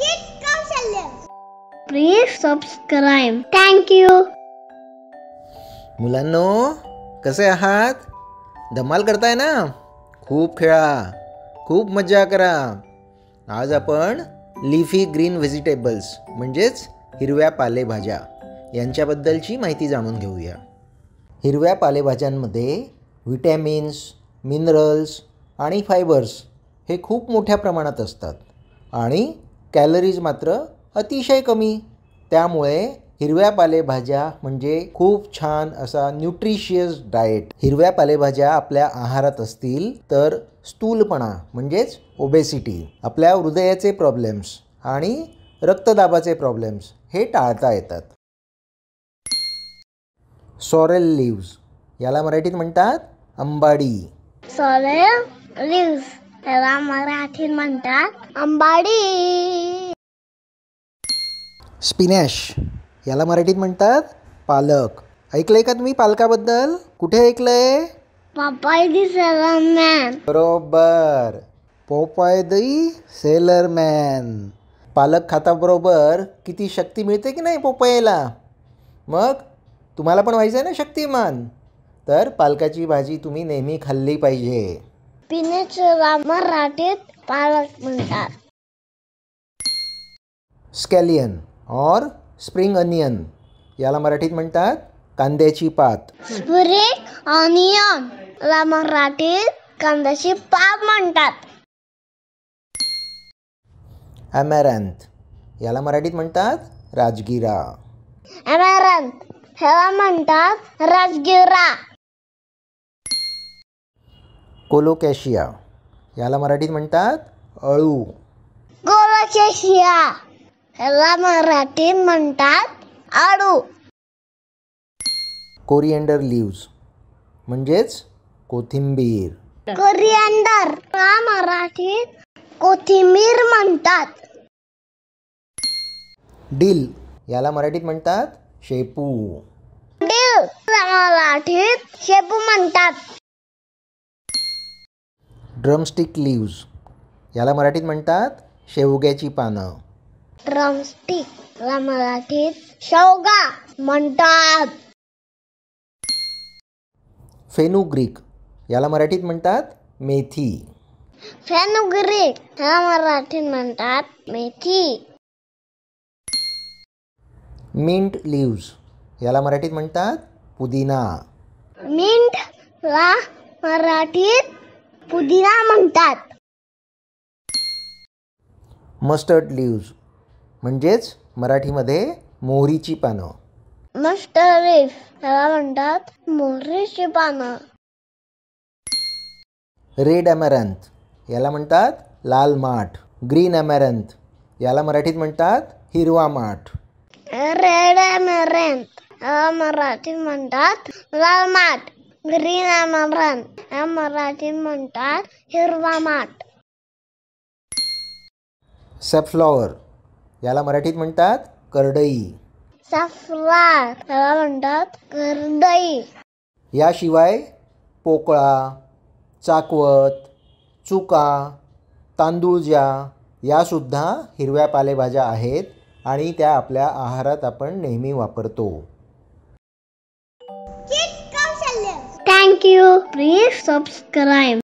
Kids subscribe thank you मुलांनो कसे आहात धमाल करताय ना खूप खेळा खूप मजा करा आज आपण लिफी ग्रीन व्हेजिटेबल्स म्हणजेच हिरव्या पालेभाज्या यांच्याबद्दलची माहिती जाणून घेऊया हिरव्या पालेभाज्यांमध्ये विटॅमिन्स मिनरल्स आणि फायबर्स हे खूप मोठ्या प्रमाणात असतात आणि कॅलरीज मात्र अतिशय कमी त्यामुळे हिरव्या पालेभाज्या म्हणजे खूप छान असा न्यूट्रिशियस डाएट हिरव्या पालेभाज्या आपल्या आहारात असतील तर स्थूलपणा म्हणजेच ओबेसिटी आपल्या हृदयाचे प्रॉब्लेम्स आणि रक्तदाबाचे प्रॉब्लेम्स हे टाळता येतात सॉरेल लिव्ज याला मराठीत म्हणतात अंबाडी सॉरेल लिव्ज त्याला मराठीत म्हणतात अंबाडी स्पिनॅश याला मराठीत म्हणतात पालक ऐकलंय का तुम्ही पालकाबद्दल कुठे ऐकलंय पप्पाय दी सेलर मॅन बरोबर पोपाय दी सेलर मॅन पालक खाताबरोबर किती शक्ती मिळते की नाही पोपायला मग तुम्हाला पण व्हायचं आहे ना शक्तिमान तर पालकाची भाजी तुम्ही नेहमी खाल्ली पाहिजे पिनेचला मराठीत पालक म्हणतात स्कॅलियन और स्प्रिंग अनियन याला मराठीत म्हणतात कांद्याची पात स्प्रिंग ऑनियन ला मराठीत कांद्याची पात म्हणतात अमॅरॅन्थ याला मराठीत म्हणतात राजगिरा अमॅरॅन्थ ह्याला म्हणतात राजगिरा कोलोकॅशिया याला मराठीत म्हणतात अळू कोलोकॅशिया याला मराठीत म्हणतात अळू कोरिएंडर लिव्ज म्हणजेच कोथिंबीर कोरिएंडर हा मराठीत कोथिंबीर म्हणतात डील याला मराठीत म्हणतात शेपू डील मराठीत शेपू म्हणतात ड्रमस्टिक लिव्ज याला मराठीत म्हणतात शेवग्याची पानं ड्रमस्टिक ला मराठीत शेवगा म्हणतात फेनुग्रीक याला मराठीत म्हणतात मेथी फेनुग्रीक ह्याला मराठीत म्हणतात मेथी मिंट लिव्ज याला मराठीत म्हणतात पुदिना मिंट ला मराठीत पुदिना म्हणतात मस्टर्ड लिव्ज म्हणजेच मराठीमध्ये मोहरीची पानं मस्टर्ड याला त्याला म्हणतात मोहरीची पानं रेड अमॅरंथ याला म्हणतात लाल माठ ग्रीन अमेरंथ याला मराठीत म्हणतात हिरवा माठ रेड अमेरंथ मराठीत म्हणतात लाल माठ ग्रीन या मराठीत म्हणतात हिरवा माठ सफ्लॉवर याला मराठीत म्हणतात करडई सफरार याला म्हणतात करडई याशिवाय पोकळा चाकवत चुका तांदूळज्या यासुद्धा हिरव्या पालेभाज्या आहेत आणि त्या आपल्या आहारात आपण नेहमी वापरतो Thank you. Please subscribe.